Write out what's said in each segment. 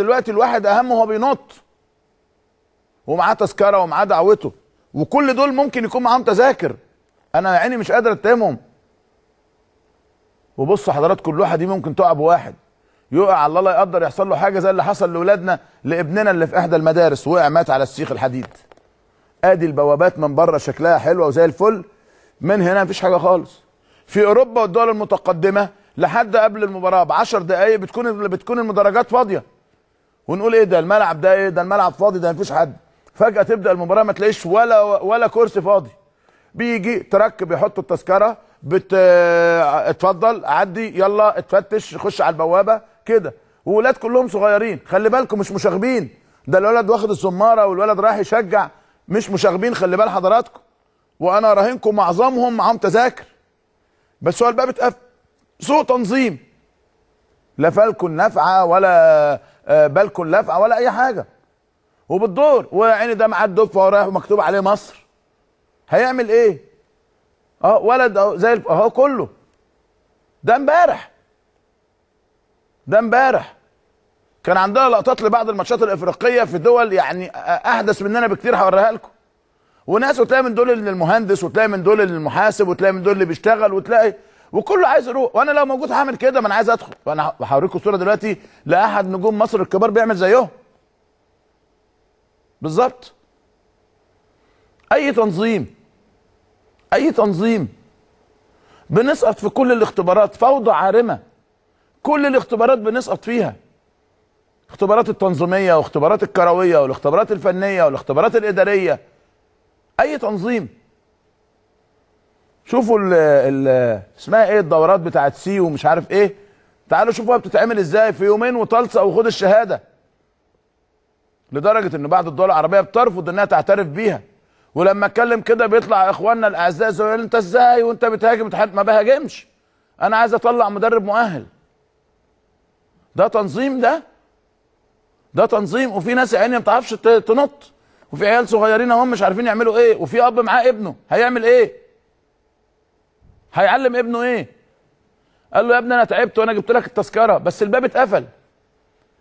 دلوقتي الواحد اهم هو بينط ومعاه تذكره ومعاه دعوته وكل دول ممكن يكون معاهم تذاكر انا عيني مش قادر اتهمهم وبصوا حضراتكم اللوحه دي ممكن تقع بواحد يقع الله لا يقدر يحصل له حاجه زي اللي حصل لاولادنا لابننا اللي في احدى المدارس وقع مات على السيخ الحديد ادي البوابات من بره شكلها حلوه وزي الفل من هنا مفيش حاجه خالص في اوروبا والدول المتقدمه لحد قبل المباراه ب 10 دقائق بتكون بتكون المدرجات فاضيه ونقول ايه ده الملعب ده ايه ده الملعب فاضي ده مفيش حد فجاه تبدا المباراه ما تلاقيش ولا ولا كرسي فاضي بيجي تركب بيحط التذكره بت آه، اتفضل عدي يلا اتفتش خش على البوابه كده وولاد كلهم صغيرين خلي بالكم مش مشاغبين ده الولد واخد الزماره والولد رايح يشجع مش مشاغبين خلي بال حضراتكم وانا راهنكم معظمهم معاهم تذاكر بس هو الباب اتقفل سوء تنظيم لا فالكم نافعه ولا آه، بل كلافه ولا اي حاجه وبالدور وعيني ده معاه الدفه ورايح ومكتوب عليه مصر هيعمل ايه؟ اه ولد اهو زي اهو كله ده امبارح ده امبارح كان عندنا لقطات لبعض الماتشات الافريقيه في دول يعني احدث مننا بكتير هوريها لكم وناس وتلاقي من دول المهندس وتلاقي من دول المحاسب وتلاقي من دول اللي بيشتغل وتلاقي وكله عايز يروح وانا لو موجود هعمل كده ما انا عايز ادخل وانا هوريكم صوره دلوقتي لاحد نجوم مصر الكبار بيعمل زيهم بالظبط اي تنظيم اي تنظيم بنسقط في كل الاختبارات فوضى عارمه كل الاختبارات بنسقط فيها اختبارات التنظيميه واختبارات الكرويه والاختبارات الفنيه والاختبارات الاداريه اي تنظيم شوفوا ال ال اسمها ايه الدورات بتاعت سي ومش عارف ايه تعالوا شوفوها بتتعمل ازاي في يومين وطلسه وخد الشهاده لدرجه ان بعض الدول العربيه بترفض انها تعترف بيها ولما اتكلم كده بيطلع اخواننا الاعزاء يقول انت ازاي وانت بتهاجم ما بهاجمش انا عايز اطلع مدرب مؤهل ده تنظيم ده ده تنظيم وفي ناس يا عيني ما بتعرفش تنط وفي عيال صغيرين هم مش عارفين يعملوا ايه وفي اب معاه ابنه هيعمل ايه هيعلم ابنه ايه قال له يا ابني انا تعبت وانا جبت لك التذكره بس الباب اتقفل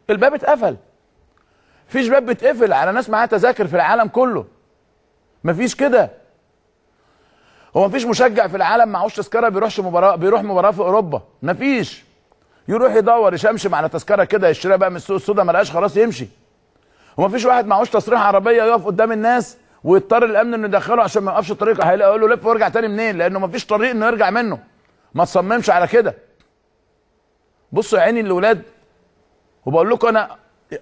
الباب اتقفل مفيش باب بيتقفل على ناس معاها تذاكر في العالم كله مفيش كده هو مفيش مشجع في العالم معهوش تذكره بيروحش مباراه بيروح مباراه في اوروبا مفيش يروح يدور يشمشم على تذكره كده يشتريها بقى من السوق السوداء ما خلاص يمشي هو مفيش واحد معهوش تصريح عربيه يقف قدام الناس ويضطر الامن انه يدخله عشان ما يقفش الطريق هيلاقي يقول له لف وارجع تاني منين لانه ما فيش طريق انه يرجع منه ما تصممش على كده بصوا يا عيني الاولاد وبقول لكم انا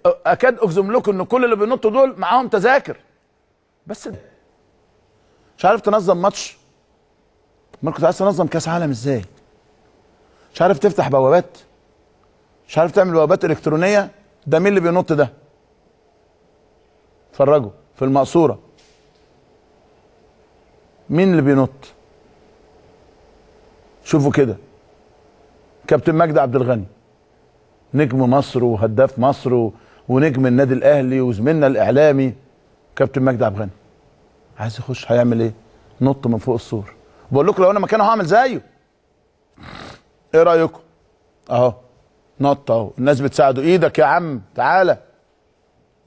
اكاد اجزم لكم ان كل اللي بينطوا دول معاهم تذاكر بس مش عارف تنظم ماتش امال كنت عايز تنظم كاس عالم ازاي مش عارف تفتح بوابات مش عارف تعمل بوابات الكترونيه ده مين اللي بينط ده اتفرجوا في المقصوره مين اللي بينط شوفوا كده كابتن مجدي عبد الغني نجم مصر وهداف مصر ونجم النادي الاهلي وزميلنا الاعلامي كابتن مجدي عبد الغني عايز يخش هيعمل ايه نط من فوق السور بقول لكم لو انا مكانه هعمل زيه ايه رايكم اهو نط اهو الناس بتساعده ايدك يا عم تعالى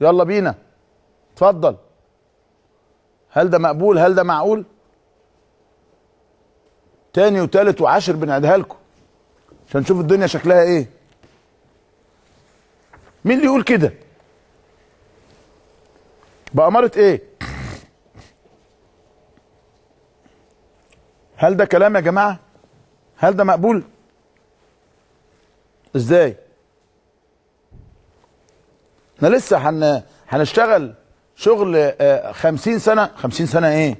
يلا بينا اتفضل هل ده مقبول هل ده معقول تاني وتالت وعاشر بنعيدها لكم عشان نشوف الدنيا شكلها ايه مين اللي يقول كده بأمارة ايه هل ده كلام يا جماعة هل ده مقبول ازاي احنا لسه هن... هنشتغل شغل آه، خمسين سنة خمسين سنة ايه